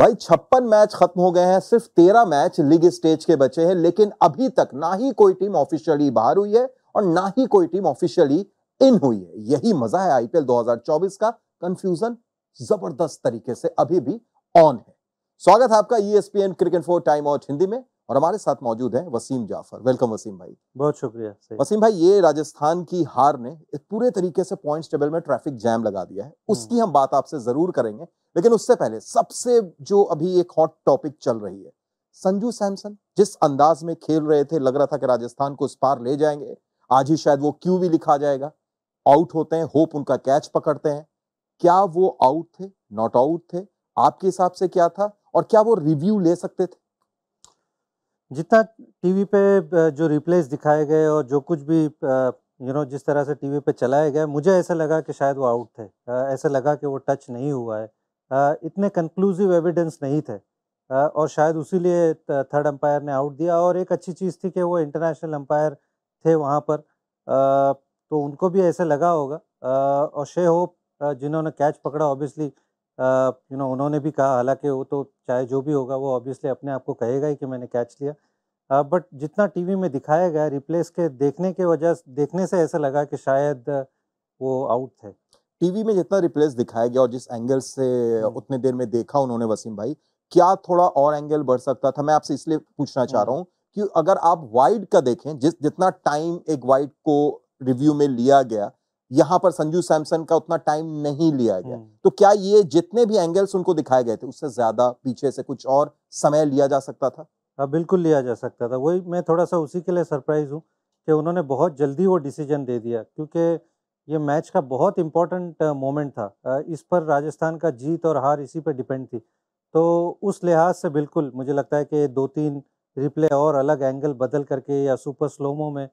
भाई छप्पन मैच खत्म हो गए हैं सिर्फ तेरह मैच लीग स्टेज के बचे हैं लेकिन अभी तक ना ही कोई टीम ऑफिशियली बाहर हुई है और ना ही कोई टीम ऑफिशियली इन हुई है यही मजा है आईपीएल 2024 का कंफ्यूजन जबरदस्त तरीके से अभी भी ऑन है स्वागत है आपका ESPN cricket for time out Hindi में और हमारे साथ मौजूद हैं वसीम जाफर वेलकम वसीम भाई बहुत शुक्रिया वसीम भाई ये राजस्थान की हार ने पूरे तरीके से पॉइंट्स टेबल में ट्रैफिक जैम लगा दिया है हम्म। उसकी हम बात आपसे जरूर करेंगे लेकिन उससे पहले सबसे जो अभी एक हॉट टॉपिक चल रही है संजू सैमसन जिस अंदाज में खेल रहे थे लग रहा था कि राजस्थान को इस पार ले जाएंगे आज ही शायद वो क्यू भी लिखा जाएगा आउट होते हैं होप उनका कैच पकड़ते हैं क्या वो आउट थे नॉट आउट थे आपके हिसाब से क्या था और क्या वो रिव्यू ले सकते थे जितना टीवी पे जो रिप्लेस दिखाए गए और जो कुछ भी यू नो जिस तरह से टीवी पे चलाया गया मुझे ऐसा लगा कि शायद वो आउट थे ऐसा लगा कि वो टच नहीं हुआ है इतने कंक्लूसिव एविडेंस नहीं थे और शायद उसी लिए थर्ड अंपायर ने आउट दिया और एक अच्छी चीज़ थी कि वो इंटरनेशनल अंपायर थे वहाँ पर तो उनको भी ऐसा लगा होगा और शे होप जिन्होंने कैच पकड़ा ऑब्वियसली यू नो उन्होंने भी कहा हालांकि वो तो चाहे जो भी होगा वो ऑब्वियसली अपने आप को कहेगा ही कि मैंने कैच लिया बट जितना टीवी में दिखाया गया रिप्लेस के देखने के वजह देखने से ऐसा लगा कि शायद वो आउट थे टीवी में जितना रिप्लेस दिखाया गया और जिस एंगल से हम्म। उतने देर में देखा उन्होंने वसीम भाई क्या थोड़ा और एंगल बढ़ सकता था मैं आपसे इसलिए पूछना चाह रहा हम्म। हूँ कि अगर आप वाइड का देखें जिस जितना टाइम एक वाइड को रिव्यू में लिया गया यहाँ पर संजू सैमसन का उतना टाइम नहीं लिया गया हम्म। तो क्या ये जितने भी एंगल्स उनको दिखाए गए थे उससे ज्यादा पीछे से कुछ और समय लिया जा सकता था हाँ बिल्कुल लिया जा सकता था वही मैं थोड़ा सा उसी के लिए सरप्राइज़ हूँ कि उन्होंने बहुत जल्दी वो डिसीजन दे दिया क्योंकि ये मैच का बहुत इम्पोर्टेंट मोमेंट था इस पर राजस्थान का जीत और हार इसी पर डिपेंड थी तो उस लिहाज से बिल्कुल मुझे लगता है कि दो तीन रिप्ले और अलग एंगल बदल करके या सुपर स्लोमो में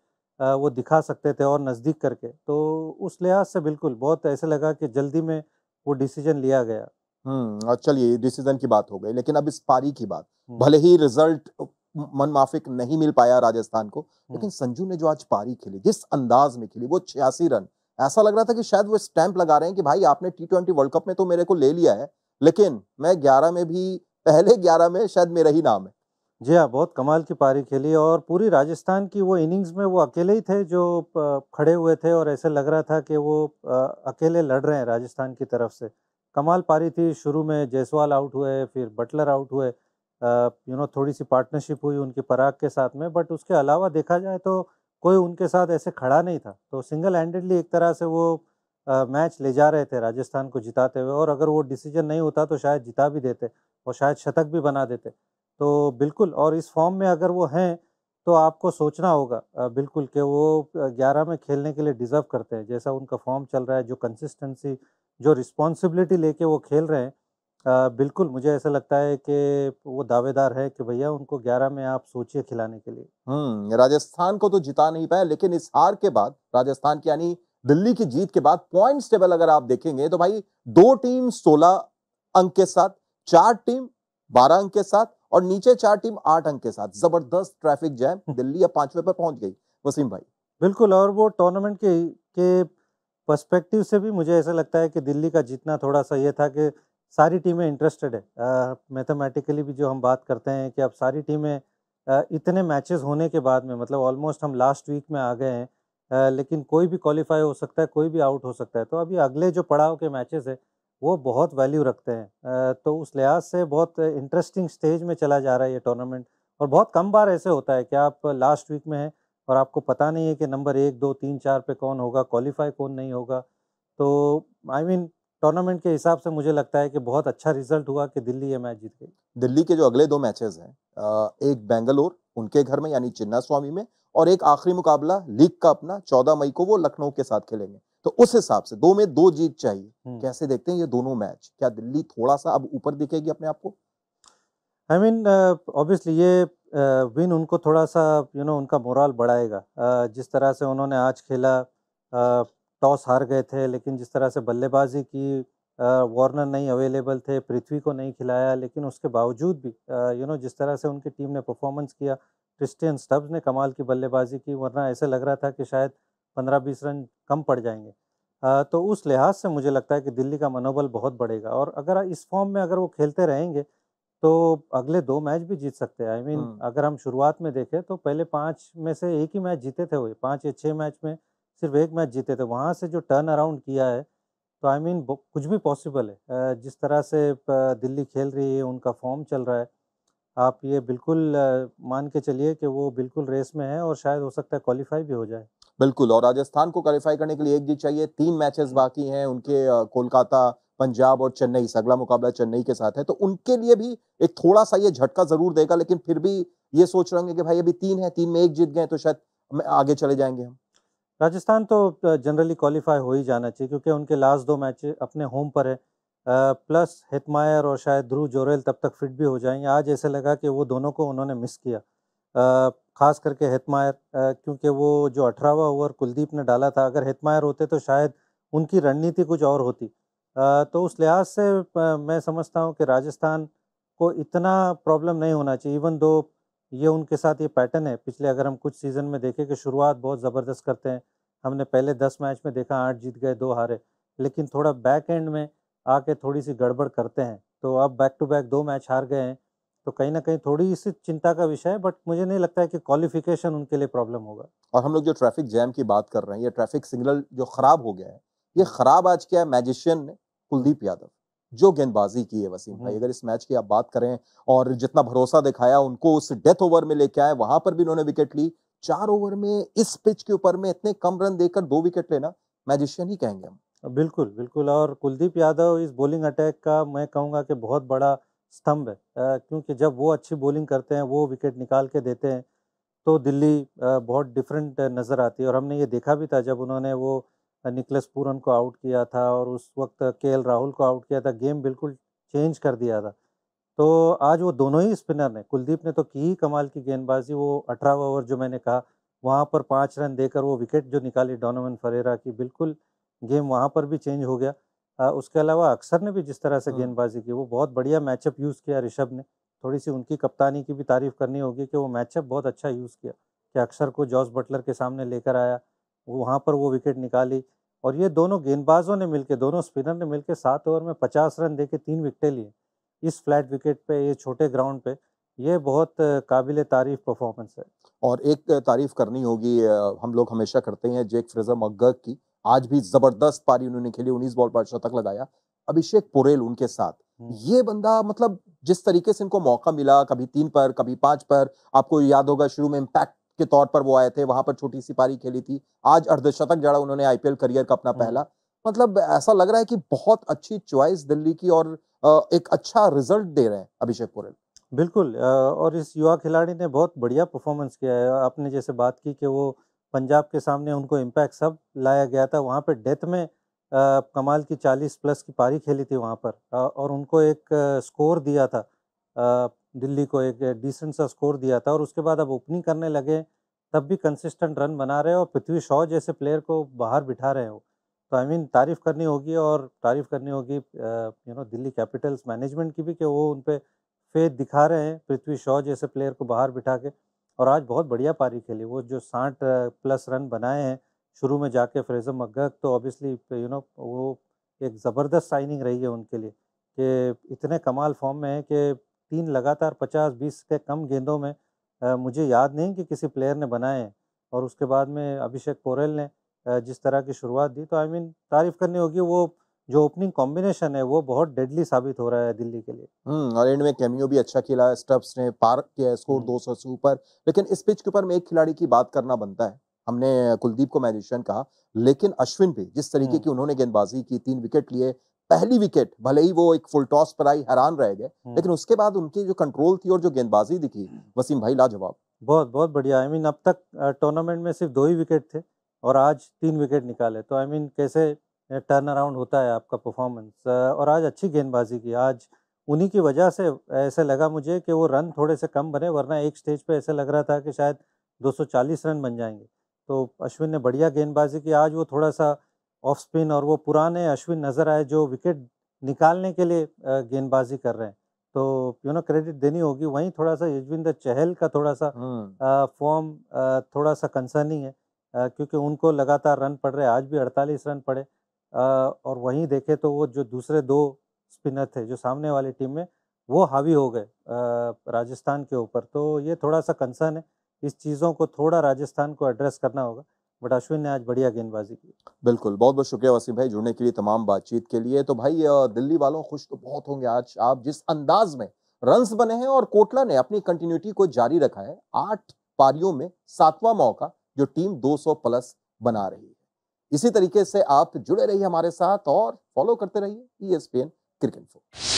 वो दिखा सकते थे और नज़दीक करके तो उस लिहाज से बिल्कुल बहुत ऐसे लगा कि जल्दी में वो डिसीजन लिया गया हम्म और चलिए डिसीजन की बात हो गई लेकिन अब इस पारी की बात हम्म। भले ही रिजल्ट मन माफिक नहीं मिल पाया राजस्थान को हम्म। लेकिन संजू ने जो आज पारी खेली जिस अंदाज में खेली वो छियासी रन ऐसा लग रहा था कि शायद वो स्टैंप लगा रहे हैं कि भाई आपने टी ट्वेंटी वर्ल्ड कप में तो मेरे को ले लिया है लेकिन मैं ग्यारह में भी पहले ग्यारह में शायद मेरा ही नाम है जी हाँ बहुत कमाल की पारी खेली और पूरी राजस्थान की वो इनिंग्स में वो अकेले ही थे जो खड़े हुए थे और ऐसे लग रहा था कि वो अकेले लड़ रहे हैं राजस्थान की तरफ से कमाल पारी थी शुरू में जयसवाल आउट हुए फिर बटलर आउट हुए यू नो थोड़ी सी पार्टनरशिप हुई उनके पराग के साथ में बट उसके अलावा देखा जाए तो कोई उनके साथ ऐसे खड़ा नहीं था तो सिंगल हैंडेडली एक तरह से वो मैच ले जा रहे थे राजस्थान को जिताते हुए और अगर वो डिसीजन नहीं होता तो शायद जिता भी देते और शायद शतक भी बना देते तो बिल्कुल और इस फॉर्म में अगर वो हैं तो आपको सोचना होगा बिल्कुल कि वो ग्यारह में खेलने के लिए डिज़र्व करते हैं जैसा उनका फॉर्म चल रहा है जो कंसिस्टेंसी जो रिस्पॉन्सिबिलिटी लेके वो खेल रहे हैं आ, बिल्कुल मुझे ऐसा लगता है कि वो दावेदार है कि भैया उनको ग्यारह में आप सोचिए खिलाने के लिए हम्म राजस्थान को तो जिता नहीं पाया लेकिन इस हार के बाद राजस्थान की यानी दिल्ली की जीत के बाद पॉइंट्स टेबल अगर आप देखेंगे तो भाई दो टीम सोलह अंक के साथ चार टीम बारह अंक के साथ और नीचे चार टीम आठ अंक के साथ जबरदस्त ट्रैफिक जैम दिल्ली अब पांचवे पर पहुंच गई वसीम भाई बिल्कुल और वो टूर्नामेंट के के पर्सपेक्टिव से भी मुझे ऐसा लगता है कि दिल्ली का जीतना थोड़ा सा ये था कि सारी टीमें इंटरेस्टेड है मैथमेटिकली भी जो हम बात करते हैं कि अब सारी टीमें इतने मैचेस होने के बाद में मतलब ऑलमोस्ट हम लास्ट वीक में आ गए हैं uh, लेकिन कोई भी क्वालिफाई हो सकता है कोई भी आउट हो सकता है तो अभी अगले जो पड़ाव के मैचेस है वो बहुत वैल्यू रखते हैं uh, तो उस लिहाज से बहुत इंटरेस्टिंग स्टेज में चला जा रहा है ये टूर्नामेंट और बहुत कम बार ऐसे होता है कि आप लास्ट वीक में हैं और आपको पता नहीं है कि नंबर एक दो तीन चार पे कौन होगा क्वालिफाई कौन नहीं होगा तो आई मीन टूर्नामेंट के हिसाब से मुझे लगता है कि बहुत अच्छा रिजल्ट हुआ कि दिल्ली ये मैच जीत गई दिल्ली के जो अगले दो मैचेस हैं एक बेंगलोर उनके घर में यानी चिन्ना स्वामी में और एक आखिरी मुकाबला लीग का अपना चौदह मई को वो लखनऊ के साथ खेलेंगे तो उस हिसाब से दो में दो जीत चाहिए हम्म। कैसे देखते हैं ये दोनों मैच क्या दिल्ली थोड़ा सा अब ऊपर दिखेगी अपने आप को आई मीन ऑब्वियसली ये विन उनको थोड़ा सा यू नो उनका मोरल बढ़ाएगा जिस तरह से उन्होंने आज खेला टॉस हार गए थे लेकिन जिस तरह से बल्लेबाजी की वार्नर नहीं अवेलेबल थे पृथ्वी को नहीं खिलाया लेकिन उसके बावजूद भी यू नो जिस तरह से उनकी टीम ने परफॉर्मेंस किया क्रिस्टियन स्टब्स ने कमाल की बल्लेबाजी की वरना ऐसे लग रहा था कि शायद पंद्रह बीस रन कम पड़ जाएंगे तो उस लिहाज से मुझे लगता है कि दिल्ली का मनोबल बहुत बढ़ेगा और अगर इस फॉर्म में अगर वो खेलते रहेंगे तो अगले दो मैच भी जीत सकते हैं आई मीन हम्म। अगर हम शुरुआत में देखें तो पहले पांच में से एक ही मैच जीते थे वो पांच या छह मैच में सिर्फ एक मैच जीते थे वहां से जो टर्न अराउंड किया है तो आई I मीन mean, कुछ भी पॉसिबल है जिस तरह से दिल्ली खेल रही है उनका फॉर्म चल रहा है आप ये बिल्कुल मान के चलिए कि वो बिल्कुल रेस में है और शायद हो सकता है क्वालिफाई भी हो जाए बिल्कुल और राजस्थान को क्वालिफाई करने के लिए एक जीत चाहिए तीन मैचेस हम्म। बाकी हैं उनके कोलकाता पंजाब और चेन्नई अगला मुकाबला चेन्नई के साथ है तो उनके लिए भी एक थोड़ा सा ये झटका जरूर देगा लेकिन फिर भी ये सोच रहे होंगे कि भाई अभी तीन है तीन में एक जीत गए तो शायद आगे चले जाएंगे हम राजस्थान तो जनरली क्वालिफाई हो ही जाना चाहिए क्योंकि उनके लास्ट दो मैच अपने होम पर है प्लस हितमायर और शायद ध्रुव जोरेल तब तक फिट भी हो जाएंगे आज ऐसे लगा कि वो दोनों को उन्होंने मिस किया आ, खास करके हितमायर क्योंकि वो जो अठारहवा ओवर कुलदीप ने डाला था अगर हितमायर होते तो शायद उनकी रणनीति कुछ और होती तो उस लिहाज से मैं समझता हूँ कि राजस्थान को इतना प्रॉब्लम नहीं होना चाहिए इवन दो ये उनके साथ ये पैटर्न है पिछले अगर हम कुछ सीज़न में देखें कि शुरुआत बहुत ज़बरदस्त करते हैं हमने पहले दस मैच में देखा आठ जीत गए दो हारे लेकिन थोड़ा बैक एंड में आके थोड़ी सी गड़बड़ करते हैं तो अब बैक टू बैक दो मैच हार गए हैं तो कहीं ना कहीं थोड़ी सी चिंता का विषय है बट मुझे नहीं लगता है कि क्वालिफिकेशन उनके लिए प्रॉब्लम होगा और हम लोग जो ट्रैफिक जैम की बात कर रहे हैं ये ट्रैफिक सिग्नल जो खराब हो गया है ये खराब आज क्या है मैजिशियन ने कुलदीप यादव जो गेंदबाजी की है वसीम भाई हम्म। अगर इस मैच की आप बात करें और जितना भरोसा दिखाया उनको उस डेथ ओवर में लेके आए वहां पर भी उन्होंने विकेट ली चार ओवर में इस पिच के ऊपर में इतने कम रन देकर दो विकेट लेना मैजिशियन ही कहेंगे हम बिल्कुल बिल्कुल और कुलदीप यादव इस बॉलिंग अटैक का मैं कहूंगा कि बहुत बड़ा स्तंभ है क्योंकि जब वो अच्छी बॉलिंग करते हैं वो विकेट निकाल के देते हैं तो दिल्ली बहुत डिफरेंट नज़र आती है और हमने ये देखा भी था जब उन्होंने वो निकलस पूरन को आउट किया था और उस वक्त के राहुल को आउट किया था गेम बिल्कुल चेंज कर दिया था तो आज वो दोनों ही स्पिनर ने कुलदीप ने तो की ही कमाल की गेंदबाजी वो अठारह ओवर जो मैंने कहा वहाँ पर पाँच रन देकर वो विकेट जो निकाली डोनोवन फरेरा की बिल्कुल गेम वहाँ पर भी चेंज हो गया आ, उसके अलावा अक्सर ने भी जिस तरह से हाँ। गेंदबाजी की वो बहुत बढ़िया मैचअप यूज़ किया ऋषभ ने थोड़ी सी उनकी कप्तानी की भी तारीफ करनी होगी कि वो मैचअप बहुत अच्छा यूज़ किया कि अक्सर को जॉस बटलर के सामने लेकर आया वो वहाँ पर वो विकेट निकाली और ये दोनों गेंदबाजों ने मिलकर दोनों स्पिनर ने मिलकर सात ओवर में पचास रन दे के तीन विकटें लिए इस फ्लैट विकेट पे ये छोटे ग्राउंड पे ये बहुत काबिल तारीफ परफॉर्मेंस है और एक तारीफ करनी होगी हम लोग हमेशा करते हैं जेक फ्रेजर मग्गर की आज भी जबरदस्त पारी उन्होंने खेली उन्नीस बॉल पर शतक लगाया अभिषेक पुरेल उनके साथ हम्म। ये बंदा मतलब जिस तरीके से इनको मौका मिला कभी तीन पर कभी पांच पर आपको याद होगा शुरू में इम्पैक्ट के तौर पर वो आए थे वहां पर छोटी सी पारी खेली थी आज अर्धशतक जड़ा उन्होंने आईपीएल करियर का अपना हम्म। पहला मतलब ऐसा लग रहा है कि बहुत अच्छी चॉइस दिल्ली की और एक अच्छा रिजल्ट दे रहे हैं अभिषेक पोरेल बिल्कुल और इस युवा खिलाड़ी ने बहुत बढ़िया परफॉर्मेंस किया है आपने जैसे बात की कि वो पंजाब के सामने उनको इम्पैक्ट सब लाया गया था वहाँ पर डेथ में कमाल की 40 प्लस की पारी खेली थी वहाँ पर और उनको एक स्कोर दिया था दिल्ली को एक डिसेंट सा स्कोर दिया था और उसके बाद अब ओपनिंग करने लगे तब भी कंसिस्टेंट रन बना रहे हो और पृथ्वी शॉ जैसे प्लेयर को बाहर बिठा रहे हो तो आई I मीन mean, तारीफ़ करनी होगी और तारीफ़ करनी होगी you know Delhi Capitals management की भी कि वो उन पर फेद दिखा रहे हैं पृथ्वी शॉ जैसे प्लेयर को बाहर बिठा के और आज बहुत बढ़िया पारी खेली वो जो साठ प्लस रन बनाए हैं शुरू में जाके फ्रेजर मगक तो ऑब्वियसली यू नो वो एक ज़बरदस्त साइनिंग रही है उनके लिए कि इतने कमाल फॉर्म में है कि तीन लगातार पचास बीस से कम गेंदों में आ, मुझे याद नहीं कि किसी प्लेयर ने बनाए हैं और उसके बाद में अभिषेक कोरेल ने जिस तरह की शुरुआत दी तो आई मीन तारीफ करनी होगी वो जो ओपनिंग कॉम्बिनेशन है वो बहुत डेडली साबित हो रहा है दिल्ली के लिए हम्म और एंड में कैमियो भी अच्छा खेला स्टब्स ने पार किया हम्म। स्कोर 200 से ऊपर लेकिन इस पिच के ऊपर में एक खिलाड़ी की बात करना बनता है हमने कुलदीप को मैजिशियन कहा लेकिन अश्विन भी जिस तरीके हम्म। की उन्होंने गेंदबाजी की तीन विकेट लिए पहली विकेट भले ही वो एक फुल टॉस पर आई हैरान रह गए हम्म। लेकिन उसके बाद उनकी जो कंट्रोल थी और जो गेंदबाजी दिखी वसीम भाई लाजवाब बहुत बहुत बढ़िया आई I मीन mean, अब तक टूर्नामेंट में सिर्फ दो ही विकेट थे और आज तीन विकेट निकाले तो आई I मीन mean, कैसे टर्न अराउंड होता है आपका परफॉर्मेंस और आज अच्छी गेंदबाजी की आज उन्हीं की वजह से ऐसे लगा मुझे कि वो रन थोड़े से कम बने वरना एक स्टेज पे ऐसे लग रहा था कि शायद 240 रन बन जाएंगे तो अश्विन ने बढ़िया गेंदबाजी की आज वो थोड़ा सा ऑफ स्पिन और वो पुराने अश्विन नज़र आए जो विकेट निकालने के लिए गेंदबाजी कर रहे हैं तो यू नो क्रेडिट देनी होगी वहीं थोड़ा सा यजविंदर चहल का थोड़ा सा फॉर्म हाँ। थोड़ा सा कंसर्निंग है आ, क्योंकि उनको लगातार रन पड़ रहे आज भी 48 रन पड़े आ, और वहीं देखे तो वो जो दूसरे दो स्पिनर थे जो सामने वाली टीम में वो हावी हो गए राजस्थान के ऊपर तो ये थोड़ा सा कंसर्न है इस चीज़ों को थोड़ा राजस्थान को एड्रेस करना होगा बट अश्विन ने आज बढ़िया गेंदबाजी की बिल्कुल बहुत बहुत शुक्रिया वसीम भाई जुड़ने के लिए तमाम बातचीत के लिए तो भाई दिल्ली वालों खुश तो बहुत होंगे आज आप जिस अंदाज में रन्स बने हैं और कोटला ने अपनी कंटिन्यूटी को जारी रखा है आठ पारियों में सातवां मौका जो टीम 200 प्लस बना रही है इसी तरीके से आप जुड़े रहिए हमारे साथ और फॉलो करते रहिए ईएसपीएन क्रिकेट फोर